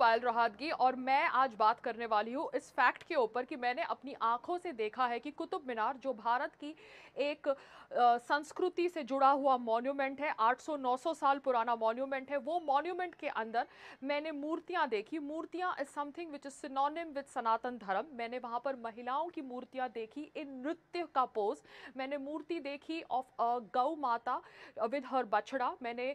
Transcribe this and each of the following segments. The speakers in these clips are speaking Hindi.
पायल रोहादगी और मैं आज बात करने वाली हूँ इस फैक्ट के ऊपर कि मैंने अपनी आंखों से देखा है कि कुतुब मीनार जो भारत की एक आ, संस्कृति से जुड़ा हुआ मॉन्यूमेंट है 800-900 साल पुराना मॉन्यूमेंट है वो मॉन्यूमेंट के अंदर मैंने मूर्तियाँ देखी मूर्तियाँ is something which is synonym with Sanatan Dharma मैंने वहाँ पर महिलाओं की मूर्तियाँ देखी इन नृत्य का पोज मैंने मूर्ति देखी ऑफ गौ माता विद हर बछड़ा मैंने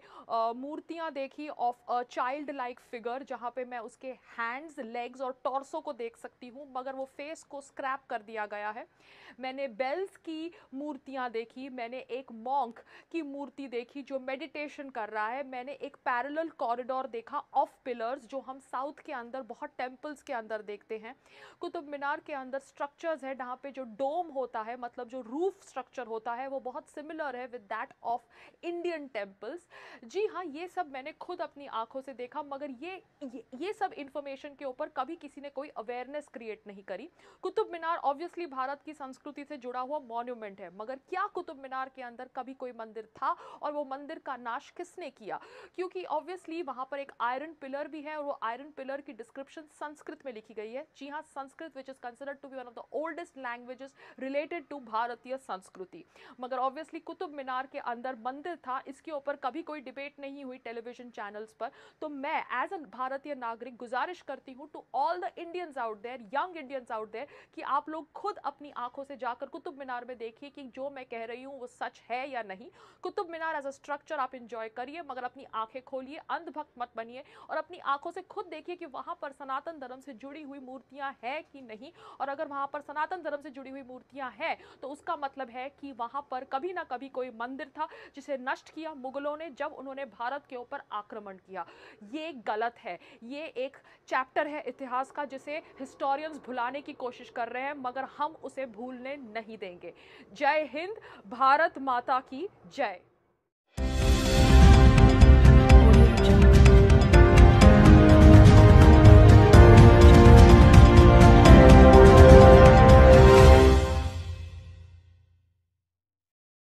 मूर्तियाँ देखी of a child like figure जहाँ पे मैं उसके हैंड्स लेग्स और टॉर्सो को देख सकती हूँ मगर वो फेस को स्क्रैप कर दिया गया है मैंने बेल्स की मूर्तियाँ देखी मैंने एक मॉन्क की मूर्ति देखी जो मेडिटेशन कर रहा है मैंने एक पैरल कॉरिडोर देखा ऑफ पिलर्स जो हम साउथ के अंदर बहुत टेम्पल्स के अंदर देखते हैं कुतुब मीनार के अंदर स्ट्रक्चर्स है जहाँ पे जो डोम होता है मतलब जो रूफ स्ट्रक्चर होता है वो बहुत सिमिलर है with that of in Indian temples जी हाँ ये सब मैंने खुद अपनी आंखों से देखा मगर ये ये, ये सब इन्फॉर्मेशन के ऊपर कभी किसी ने कोई अवेयरनेस क्रिएट नहीं करी कुतुब मीनार ऑब्वियसली भारत की संस्कृति से जुड़ा हुआ मॉन्यूमेंट है मगर क्या कुतुब मीनार के अंदर कभी कोई मंदिर था और वो मंदिर का नाश किसने किया क्योंकि ऑब्वियसली वहाँ पर एक आयरन पिलर भी है और वो आयरन पिलर की डिस्क्रिप्शन संस्कृत में लिखी गई है जी हाँ Sanskrit which is considered to be one of the oldest languages related to भारतीय संस्कृति मगर ऑब्वियसली कुतुब मीनार के अंदर मंदिर था इसके ऊपर कभी कोई डिबेट नहीं हुई टेलीविजन चैनल्स पर तो मैं एज अ भारतीय नागरिक गुजारिश करती हूँ to all the Indians out there young Indians out there कि आप लोग खुद अपनी आंखों से जाकर कुतुब मीनार में देखिए कि जो मैं कह रही हूँ वो सच है या नहीं Qutub Minar as a structure आप इंजॉय करिए मगर अपनी आंखें खोलिए अंधभक्त मत बनिए और अपनी आंखों से खुद देखिए कि वहाँ पर सनातन धर्म से जुड़ी हुई मूर्तियाँ हैं कि नहीं और अगर वहाँ पर सनातन धर्म से जुड़ी हुई मूर्तियाँ हैं तो उसका मतलब है कि वहाँ पर कभी ना कभी कोई मंदिर था जिसे नष्ट नष्ट किया मुगलों ने जब उन्होंने भारत के ऊपर आक्रमण किया ये गलत है ये एक चैप्टर है इतिहास का जिसे हिस्टोरियंस भुलाने की कोशिश कर रहे हैं मगर हम उसे भूलने नहीं देंगे जय हिंद भारत माता की जय